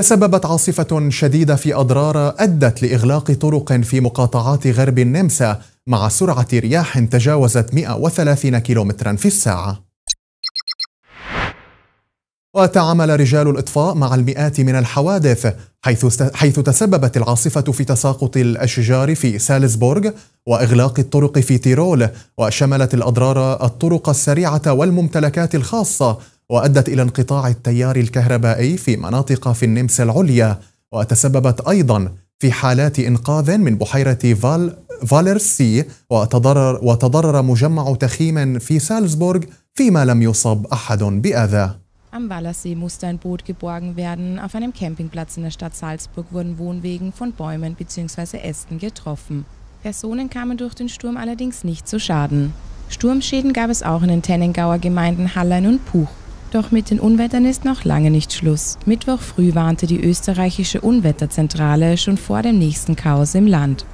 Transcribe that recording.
تسببت عاصفة شديدة في أضرار أدت لإغلاق طرق في مقاطعات غرب النمسا مع سرعة رياح تجاوزت 130 كيلومترا في الساعة وتعامل رجال الإطفاء مع المئات من الحوادث حيث, حيث تسببت العاصفة في تساقط الأشجار في سالزبورغ وإغلاق الطرق في تيرول وشملت الأضرار الطرق السريعة والممتلكات الخاصة وأدت إلى انقطاع التيار الكهربائي في مناطق في النمسا العليا وتسببت أيضا في حالات إنقاذ من بحيرة فال فالرسي وتضرر, وتضرر مجمع تخيم في سالزبورغ فيما لم يصب أحد بأذى Am Wallersee musste ein Boot geborgen werden. Auf einem Campingplatz in der Stadt Salzburg wurden Wohnwegen von Bäumen bzw. Ästen getroffen. Personen kamen durch den Sturm allerdings nicht zu Schaden. Sturmschäden gab es auch in den Tennengauer Gemeinden Hallein und Puch. Doch mit den Unwettern ist noch lange nicht Schluss. Mittwoch früh warnte die österreichische Unwetterzentrale schon vor dem nächsten Chaos im Land.